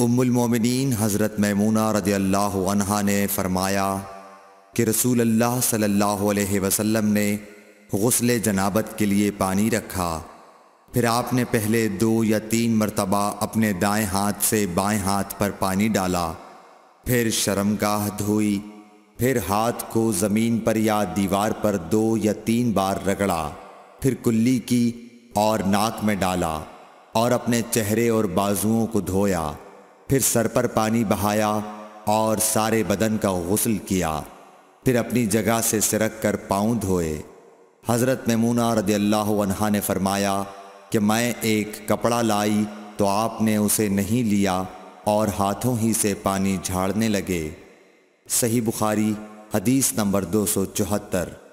उमिन हज़रत मैमूना रदी अल्लाह अनहा ने फ़रमाया कि रसूल अल्लाह सल्लल्लाहु अलैहि वसल्लम ने गसल जनाबत के लिए पानी रखा फिर आपने पहले दो या तीन मरतबा अपने दाएं हाथ से बाएं हाथ पर पानी डाला फिर शर्मगाह धोई फिर हाथ को जमीन पर या दीवार पर दो या तीन बार रगड़ा फिर कुल्ली की और नाक में डाला और अपने चेहरे और बाजुओं को धोया फिर सर पर पानी बहाया और सारे बदन का गसल किया फिर अपनी जगह से सिरक कर पाँव धोए हज़रत ममूना रदी अल्लाह ने फरमाया कि मैं एक कपड़ा लाई तो आपने उसे नहीं लिया और हाथों ही से पानी झाड़ने लगे सही बुखारी हदीस नंबर दो सौ चौहत्तर